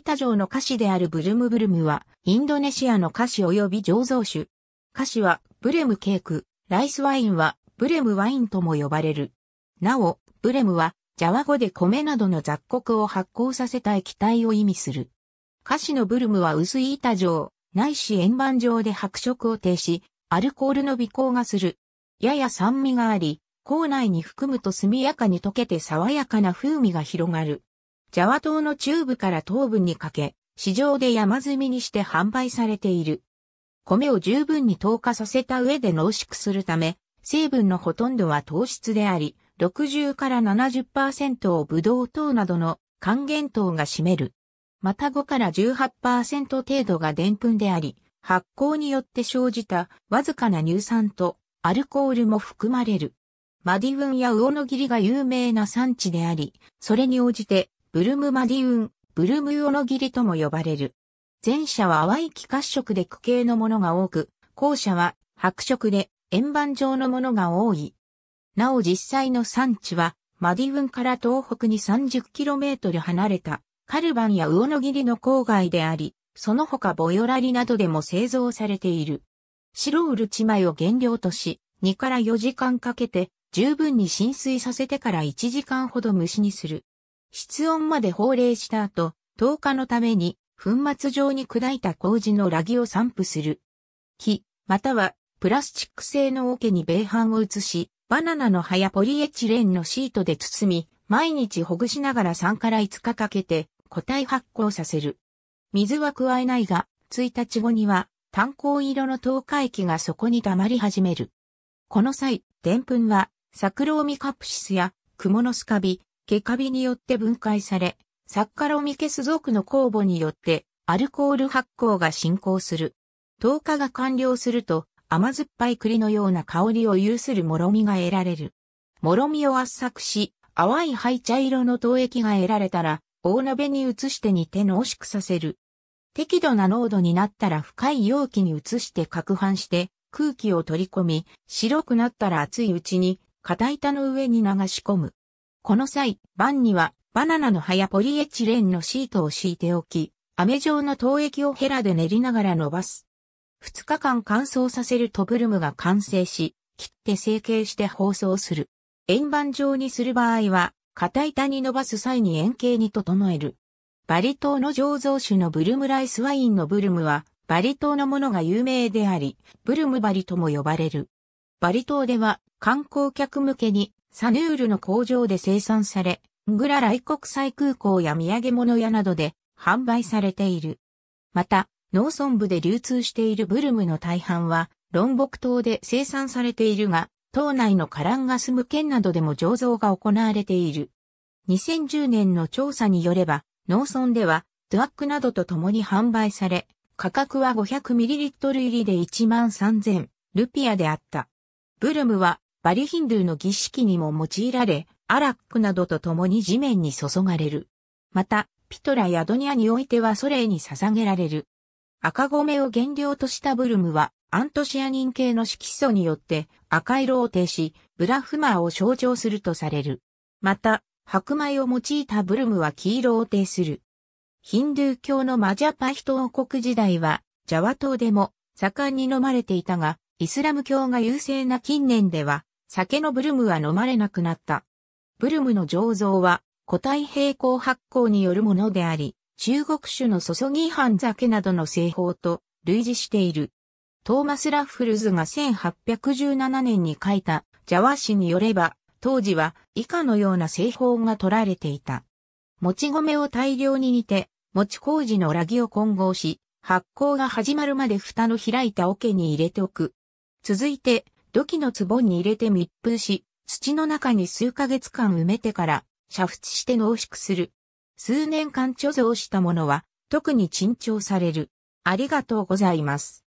板城の菓子であるブルムブルムは、インドネシアの菓子及び醸造酒。菓子は、ブレムケーク、ライスワインは、ブレムワインとも呼ばれる。なお、ブレムは、ジャワ語で米などの雑穀を発酵させた液体を意味する。菓子のブルムは薄い板状、ないし円盤状で白色を呈し、アルコールの微光がする。やや酸味があり、口内に含むと速やかに溶けて爽やかな風味が広がる。ジャワ島の中部から東部にかけ、市場で山積みにして販売されている。米を十分に糖化させた上で濃縮するため、成分のほとんどは糖質であり、60から70%をブドウ糖などの還元糖が占める。また5から18%程度がデンプンであり、発酵によって生じたわずかな乳酸とアルコールも含まれる。マディウンや魚のリが有名な産地であり、それに応じてブルムマディウン、ブルムウオノギリとも呼ばれる。前者は淡い気褐色で区形のものが多く、後者は白色で円盤状のものが多い。なお実際の産地は、マディウンから東北に 30km 離れたカルバンやウオノギリの郊外であり、その他ボヨラリなどでも製造されている。白ウルチ米を原料とし、2から4時間かけて十分に浸水させてから1時間ほど蒸しにする。室温まで放冷した後、透過のために粉末状に砕いた麹のラギを散布する。木、またはプラスチック製の桶に米飯を移し、バナナの葉やポリエチレンのシートで包み、毎日ほぐしながら3から5日かけて固体発酵させる。水は加えないが、1日後には炭鉱色の透過液がそこに溜まり始める。この際、澱粉は、サクローミカプシスや、クモノスカビ、毛カビによって分解され、サッカロミケス属の酵母によってアルコール発酵が進行する。糖化が完了すると甘酸っぱい栗のような香りを有するもろみが得られる。もろみを圧搾し、淡い灰茶色の糖液が得られたら、大鍋に移して煮て濃縮させる。適度な濃度になったら深い容器に移して攪拌して空気を取り込み、白くなったら熱いうちに、片板の上に流し込む。この際、ンにはバナナの葉やポリエチレンのシートを敷いておき、飴状の陶液をヘラで練りながら伸ばす。2日間乾燥させるとブルムが完成し、切って成形して包装する。円盤状にする場合は、片板に伸ばす際に円形に整える。バリ島の醸造酒のブルムライスワインのブルムは、バリ島のものが有名であり、ブルムバリとも呼ばれる。バリ島では観光客向けにサヌールの工場で生産され、グライ国際空港や土産物屋などで販売されている。また、農村部で流通しているブルムの大半は、ロンボク島で生産されているが、島内のカランガスム県などでも醸造が行われている。2010年の調査によれば、農村では、ドアックなどと共に販売され、価格は 500ml 入りで13,000ルピアであった。ブルムはバリヒンドゥーの儀式にも用いられ、アラックなどと共に地面に注がれる。また、ピトラやドニアにおいてはソレイに捧げられる。赤米を原料としたブルムは、アントシアニン系の色素によって赤色を呈し、ブラフマーを象徴するとされる。また、白米を用いたブルムは黄色を呈する。ヒンドゥー教のマジャパヒト王国時代は、ジャワ島でも盛んに飲まれていたが、イスラム教が優勢な近年では、酒のブルムは飲まれなくなった。ブルムの醸造は、固体平行発酵によるものであり、中国酒の注ぎ半酒などの製法と類似している。トーマス・ラッフルズが1817年に書いたジャワ誌によれば、当時は以下のような製法が取られていた。もち米を大量に煮て、もち麹のラギを混合し、発酵が始まるまで蓋の開いた桶に入れておく。続いて、土器の壺に入れて密封し、土の中に数ヶ月間埋めてから、煮沸して濃縮する。数年間貯蔵したものは、特に珍重される。ありがとうございます。